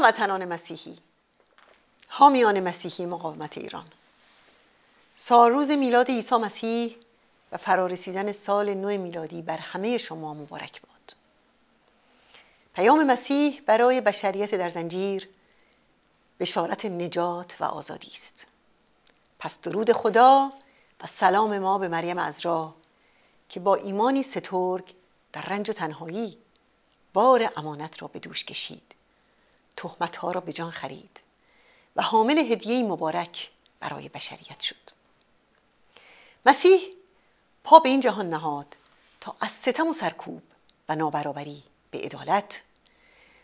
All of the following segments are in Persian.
هموطنان مسیحی حامیان مسیحی مقاومت ایران روز میلاد عیسی مسیح و فرارسیدن سال نو میلادی بر همه شما مبارک باد پیام مسیح برای بشریت در زنجیر بشارت نجات و آزادی است پس درود خدا و سلام ما به مریم عذرا که با ایمانی سترگ در رنج و تنهایی بار امانت را به دوش کشید تهمت ها را به جان خرید و حامل هدیه مبارک برای بشریت شد مسیح پا به این جهان نهاد تا از ستم و سرکوب و نابرابری به عدالت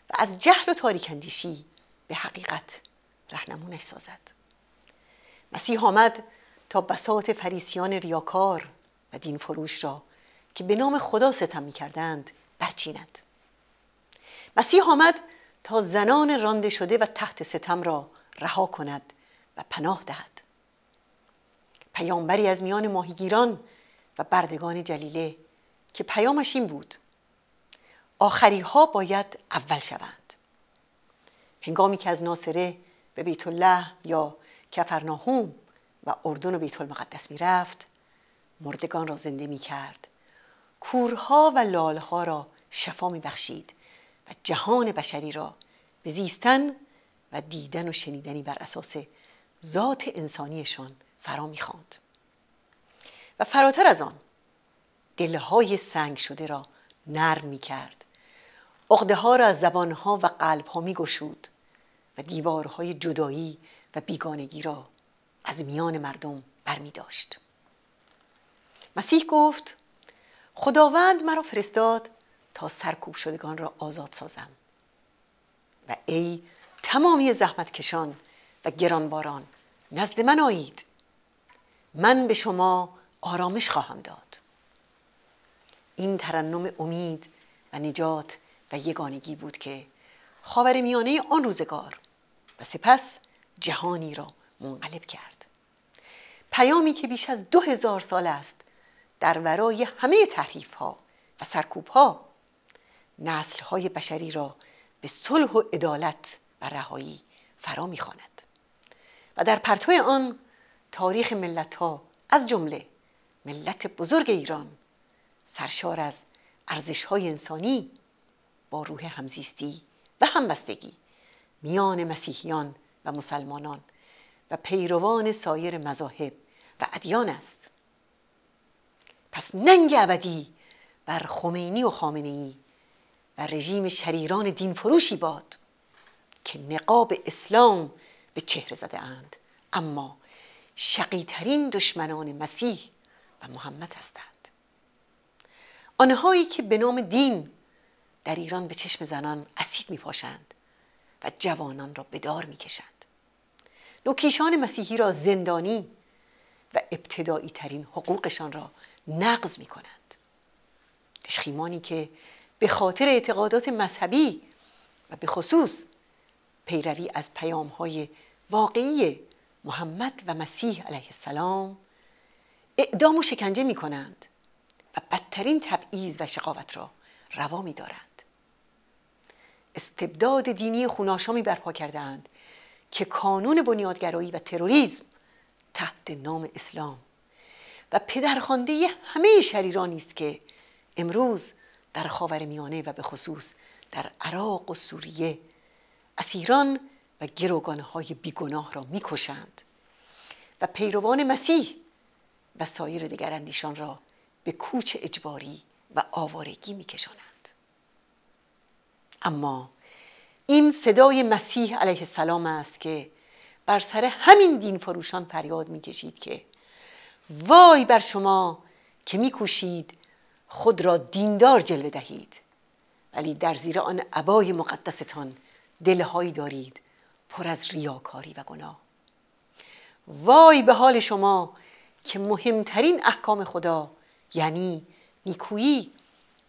و از جهل و اندیشی به حقیقت رهنمونش سازد مسیح آمد تا بساط فریسیان ریاکار و دین فروش را که به نام خدا ستم می کردند برچیند مسیح آمد تا زنان رانده شده و تحت ستم را رها کند و پناه دهد پیامبری از میان ماهیگیران و بردگان جلیله که پیامش این بود آخری ها باید اول شوند هنگامی که از ناصره به بیت الله یا کفرناهوم و اردن و بیت المقدس می رفت مردگان را زنده می کرد کورها و لالها را شفا می بخشید و جهان بشری را به زیستن و دیدن و شنیدنی بر اساس ذات انسانیشان فرا میخواند و فراتر از آن دلهای سنگ شده را نرم میکرد عقده ها را از زبانها و قلبها میگشود و دیوارهای جدایی و بیگانگی را از میان مردم برمی داشت مسیح گفت خداوند مرا فرستاد تا سرکوب شدگان را آزاد سازم و ای تمامی زحمت کشان و گرانباران نزد من آیید من به شما آرامش خواهم داد این ترنم امید و نجات و یگانگی بود که خاور میانه آن روزگار و سپس جهانی را منقلب کرد پیامی که بیش از دو هزار سال است در ورای همه تحریف ها و سرکوب ها های بشری را به صلح و عدالت و رهایی فرا میخواند و در پرتو آن تاریخ ملت ها از جمله ملت بزرگ ایران سرشار از ارزش های انسانی با روح همزیستی و همبستگی میان مسیحیان و مسلمانان و پیروان سایر مذاهب و ادیان است پس ننگ ابدی بر خمینی و خامنه ای و رژیم شریران دین فروشی باد که نقاب اسلام به چهره زده اند اما شقیترین دشمنان مسیح و محمد هستند آنهایی که به نام دین در ایران به چشم زنان اسید می پاشند و جوانان را به دار می کشند مسیحی را زندانی و ابتدایی ترین حقوقشان را نقض می کنند تشخیمانی که به خاطر اعتقادات مذهبی و به خصوص پیروی از پیام های واقعی محمد و مسیح علیه السلام اعدام و شکنجه می کنند و بدترین تبعیض و شقاوت را روا می دارند استبداد دینی خوناشامی برپا کردهاند که کانون بنیادگرایی و تروریسم تحت نام اسلام و پدرخوانده همه شریران است که امروز در خاور میانه و به خصوص در عراق و سوریه اسیران و گروگانهای بیگناه را میکشند و پیروان مسیح و سایر دیگر اندیشان را به کوچ اجباری و آوارگی میکشانند اما این صدای مسیح علیه السلام است که بر سر همین دین فروشان فریاد میکشید که وای بر شما که میکوشید خود را دیندار جلوه دهید ولی در زیر آن عبای مقدستان دلهایی دارید پر از ریاکاری و گناه وای به حال شما که مهمترین احکام خدا یعنی نیکویی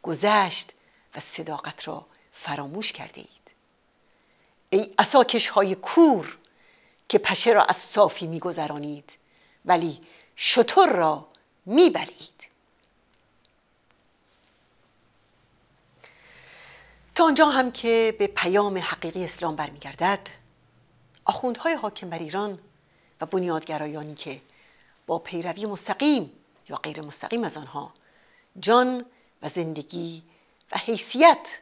گذشت و صداقت را فراموش کرده اید ای اساکش های کور که پشه را از صافی میگذرانید ولی شطور را میبلید آنجا هم که به پیام حقیقی اسلام برمیگردد آخوندهای حاکم بر ایران و بنیادگرایانی که با پیروی مستقیم یا غیر مستقیم از آنها جان و زندگی و حیثیت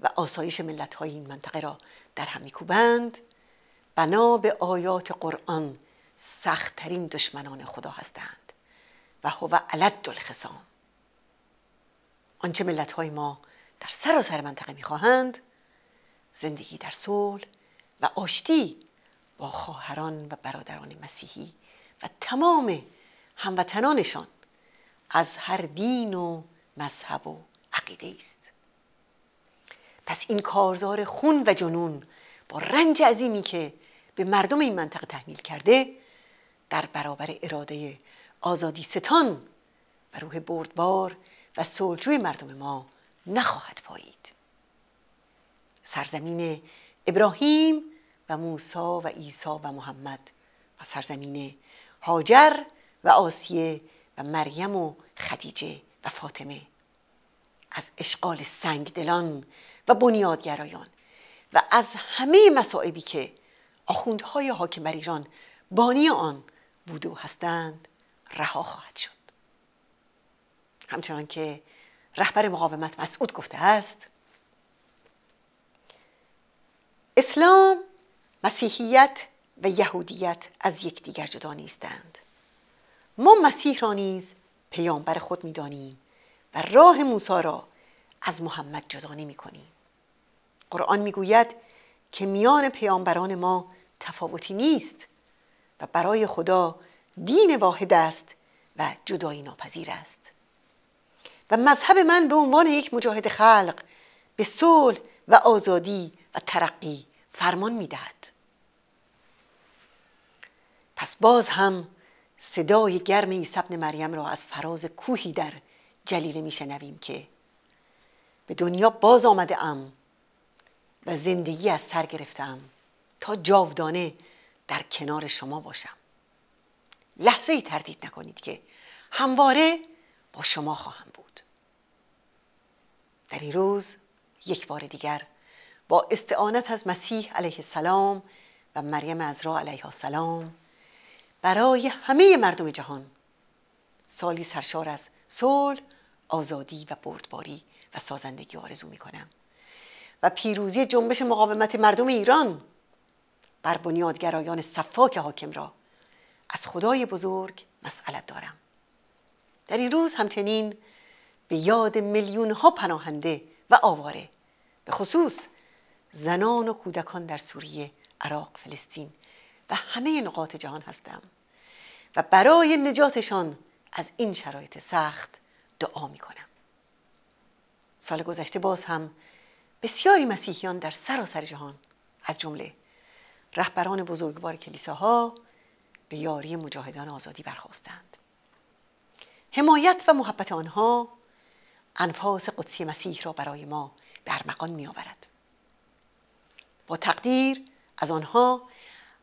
و آسایش های این منطقه را در هم میکوبند بنا به آیات قرآن سختترین دشمنان خدا هستند و هو علد الخصام آنچه های ما در سراسر سر منطقه میخواهند زندگی در صلح و آشتی با خواهران و برادران مسیحی و تمام هموطنانشان از هر دین و مذهب و عقیده است پس این کارزار خون و جنون با رنج عظیمی که به مردم این منطقه تحمیل کرده در برابر اراده آزادی ستان و روح بردبار و سلجوی مردم ما نخواهد پایید سرزمین ابراهیم و موسی و عیسی و محمد و سرزمین هاجر و آسیه و مریم و خدیجه و فاطمه از اشغال سنگدلان و بنیادگرایان و از همه مسائبی که آخوندهای حاکم بر ایران بانی آن بوده و هستند رها خواهد شد همچنان که رهبر مقاومت مسعود گفته است اسلام مسیحیت و یهودیت از یکدیگر جدا نیستند ما مسیح را نیز پیامبر خود میدانیم و راه موسی را از محمد جدا نمی کنیم قرآن میگوید که میان پیامبران ما تفاوتی نیست و برای خدا دین واحد است و جدایی ناپذیر است و مذهب من به عنوان یک مجاهد خلق به صلح و آزادی و ترقی فرمان میدهد پس باز هم صدای گرم ای مریم را از فراز کوهی در جلیله میشنویم که به دنیا باز آمده ام و زندگی از سر گرفتم تا جاودانه در کنار شما باشم لحظه ای تردید نکنید که همواره با شما خواهم بود در این روز یک بار دیگر با استعانت از مسیح علیه السلام و مریم عذرا علیه السلام برای همه مردم جهان سالی سرشار از صلح آزادی و بردباری و سازندگی آرزو می کنم و پیروزی جنبش مقاومت مردم ایران بر بنیادگرایان صفاک حاکم را از خدای بزرگ مسئلت دارم در این روز همچنین به یاد میلیون ها پناهنده و آواره به خصوص زنان و کودکان در سوریه، عراق، فلسطین و همه نقاط جهان هستم و برای نجاتشان از این شرایط سخت دعا می کنم. سال گذشته باز هم بسیاری مسیحیان در سراسر جهان از جمله رهبران بزرگوار کلیساها به یاری مجاهدان آزادی برخواستند. حمایت و محبت آنها انفاس قدسی مسیح را برای ما به ارمغان می آورد با تقدیر از آنها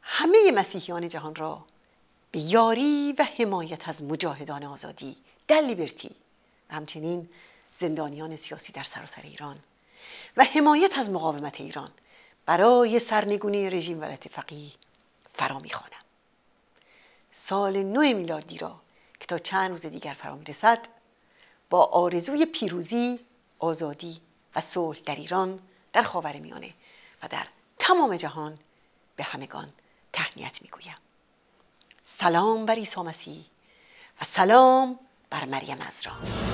همه مسیحیان جهان را به یاری و حمایت از مجاهدان آزادی در لیبرتی و همچنین زندانیان سیاسی در سراسر ایران و حمایت از مقاومت ایران برای سرنگونی رژیم ولایت فقیه فرا میخوانم سال نو میلادی را که تا چند روز دیگر فرا میرسد با آرزوی پیروزی آزادی و صلح در ایران در خاور میانه و در تمام جهان به همگان تهنیت میگویم سلام بر عیسی مسیح و سلام بر مریم عذرا